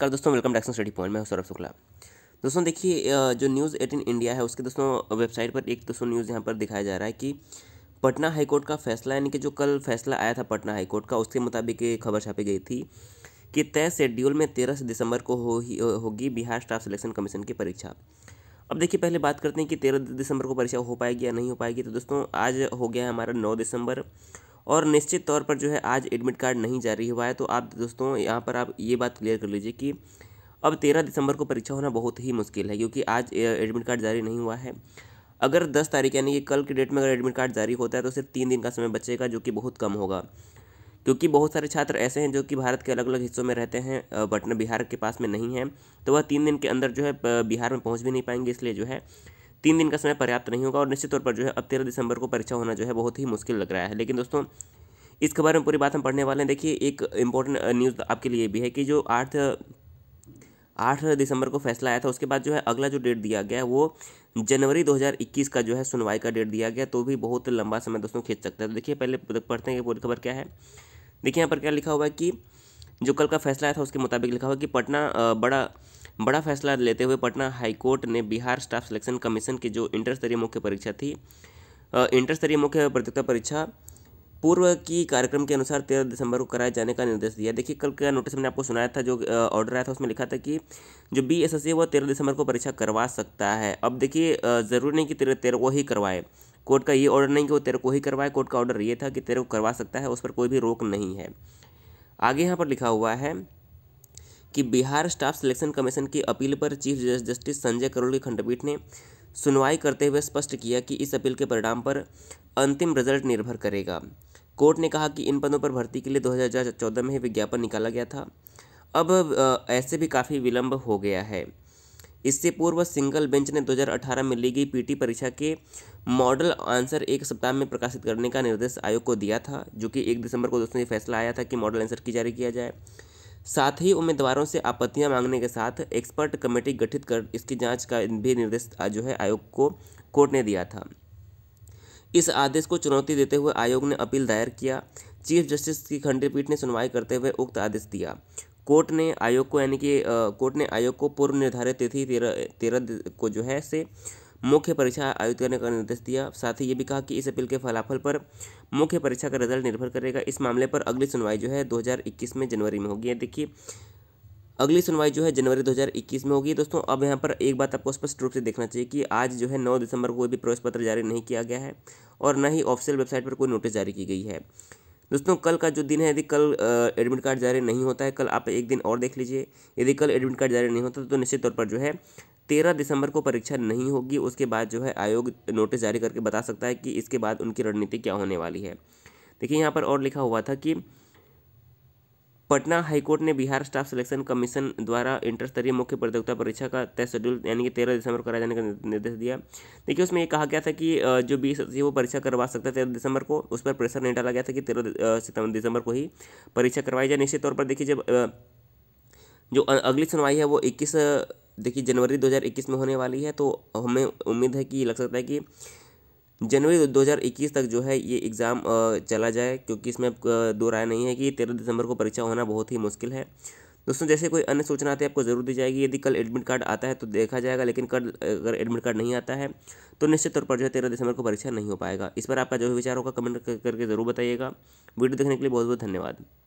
नमस्कार दोस्तों welcome tax study point मैं सौरभ शुक्ला दोस्तों देखिए जो न्यूज़ एटीन इंडिया है उसके दोस्तों वेबसाइट पर एक दोस्तों न्यूज़ यहाँ पर दिखाया जा रहा है कि पटना हाईकोर्ट का फैसला यानी कि जो कल फैसला आया था पटना हाईकोर्ट का उसके मुताबिक खबर छापी गई थी कि तय शेड्यूल में तेरह दिसंबर को हो होगी बिहार स्टाफ सिलेक्शन कमीशन की परीक्षा अब देखिए पहले बात करते हैं कि तेरह दिसंबर को परीक्षा हो पाएगी या नहीं हो पाएगी तो दोस्तों आज हो गया है हमारा नौ दिसंबर और निश्चित तौर पर जो है आज एडमिट कार्ड नहीं जारी हुआ है तो आप दोस्तों यहाँ पर आप ये बात क्लियर कर लीजिए कि अब तेरह दिसंबर को परीक्षा होना बहुत ही मुश्किल है क्योंकि आज एडमिट कार्ड जारी नहीं हुआ है अगर दस तारीख यानी कि कल की डेट में अगर एडमिट कार्ड जारी होता है तो सिर्फ तीन दिन का समय बचेगा जो कि बहुत कम होगा क्योंकि बहुत सारे छात्र ऐसे हैं जो कि भारत के अलग अलग हिस्सों में रहते हैं बटन बिहार के पास में नहीं है तो वह तीन दिन के अंदर जो है बिहार में पहुंच भी नहीं पाएंगे इसलिए जो है तीन दिन का समय पर्याप्त नहीं होगा और निश्चित तौर पर जो है अब तेरह दिसंबर को परीक्षा होना जो है बहुत ही मुश्किल लग रहा है लेकिन दोस्तों इस खबर में पूरी बात हम पढ़ने वाले हैं देखिए एक इम्पोर्टेंट न्यूज़ आपके लिए भी है कि जो आठ आठ दिसंबर को फैसला आया था उसके बाद जो है अगला जो डेट दिया गया वो जनवरी 2021 का जो है सुनवाई का डेट दिया गया तो भी बहुत लंबा समय दोस्तों खींच सकता है तो देखिए पहले पढ़ते हैं कि पूरी खबर क्या है देखिए यहाँ पर क्या लिखा हुआ है कि जो कल का फैसला आया था उसके मुताबिक लिखा हुआ कि पटना बड़ा बड़ा फैसला लेते हुए पटना हाईकोर्ट ने बिहार स्टाफ सिलेक्शन कमीशन की जो इंटर स्तरीय मुख्य परीक्षा थी इंटर स्तरीय मुख्य प्रतियोगिता परीक्षा पूर्व की कार्यक्रम के अनुसार तेरह दिसंबर को कराए जाने का निर्देश दिया देखिए कल का नोटिस मैंने आपको सुनाया था जो ऑर्डर आया था उसमें लिखा था कि जो बी एस एस है वो तेरह दिसंबर को परीक्षा करवा सकता है अब देखिए ज़रूरी नहीं कि तेरह तेरह को ही करवाए कोर्ट का ये ऑर्डर नहीं कि वो तेरह को ही करवाए कोर्ट का ऑर्डर ये था कि तेरह को करवा सकता है उस पर कोई भी रोक नहीं है आगे यहाँ पर लिखा हुआ है कि बिहार स्टाफ सिलेक्शन कमीशन की अपील पर चीफ जस्टिस संजय करोल की खंडपीठ ने सुनवाई करते हुए स्पष्ट किया कि इस अपील के परिणाम पर अंतिम रिजल्ट निर्भर करेगा कोर्ट ने कहा कि इन पदों पर भर्ती के लिए 2014 में ही विज्ञापन निकाला गया था अब ऐसे भी काफ़ी विलंब हो गया है इससे पूर्व सिंगल बेंच ने 2018 में ली गई पीटी परीक्षा के मॉडल आंसर एक सप्ताह में प्रकाशित करने का निर्देश आयोग को दिया था जो कि एक दिसंबर को दोस्तों ये फैसला आया था कि मॉडल आंसर की जारी किया जाए साथ ही उम्मीदवारों से आपत्तियां मांगने के साथ एक्सपर्ट कमेटी गठित कर इसकी जांच का भी निर्देश जो है आयोग को कोर्ट ने दिया था इस आदेश को चुनौती देते हुए आयोग ने अपील दायर किया चीफ जस्टिस की खंडपीठ ने सुनवाई करते हुए उक्त आदेश दिया कोर्ट ने आयोग को यानी कि कोर्ट ने आयोग को पूर्व निर्धारित तिथि तेरह तेरह को जो है से मुख्य परीक्षा आयोजित करने का निर्देश दिया साथ ही ये भी कहा कि इस अपील के फलाफल पर मुख्य परीक्षा का रिजल्ट निर्भर करेगा इस मामले पर अगली सुनवाई जो है 2021 में जनवरी में होगी देखिए अगली सुनवाई जो है जनवरी 2021 में होगी दोस्तों अब यहाँ पर एक बात आपको स्पष्ट रूप से देखना चाहिए कि आज जो है 9 दिसंबर को कोई भी प्रवेश पत्र जारी नहीं किया गया है और न ही ऑफिशियल वेबसाइट पर कोई नोटिस जारी की गई है दोस्तों कल का जो दिन है यदि कल एडमिट कार्ड जारी नहीं होता है कल आप एक दिन और देख लीजिए यदि कल एडमिट कार्ड जारी नहीं होता तो निश्चित तौर पर जो है तेरह दिसंबर को परीक्षा नहीं होगी उसके बाद जो है आयोग नोटिस जारी करके बता सकता है कि इसके बाद उनकी रणनीति क्या होने वाली है देखिए यहाँ पर और लिखा हुआ था कि पटना हाईकोर्ट ने बिहार स्टाफ सिलेक्शन कमीशन द्वारा इंटर स्तरीय मुख्य प्रतियोगिता परीक्षा का तय शेड्यूल यानी कि तेरह दिसंबर को कराए जाने का निर्देश दिया देखिए उसमें ये कहा गया था कि जो बीस थी वो परीक्षा करवा सकता है तेरह दिसंबर को उस पर प्रेशर नहीं डाला गया था कि तेरह सितंबर दिसंबर को ही परीक्षा करवाई जाए निश्चित तौर पर देखिए जब जो अगली सुनवाई है वो इक्कीस देखिए जनवरी दो में होने वाली है तो हमें उम्मीद है कि लग सकता है कि जनवरी 2021 तक जो है ये एग्ज़ाम चला जाए क्योंकि इसमें दो राय नहीं है कि तेरह दिसंबर को परीक्षा होना बहुत ही मुश्किल है दोस्तों जैसे कोई अन्य सूचना आती है आपको जरूर दी जाएगी यदि कल एडमिट कार्ड आता है तो देखा जाएगा लेकिन कल अगर एडमिट कार्ड नहीं आता है तो निश्चित तौर पर जो है तेरह दिसंबर को परीक्षा नहीं हो पाएगा इस पर आपका जो भी विचार होगा कमेंट करके जरूर बताइएगा वीडियो देखने के लिए बहुत बहुत धन्यवाद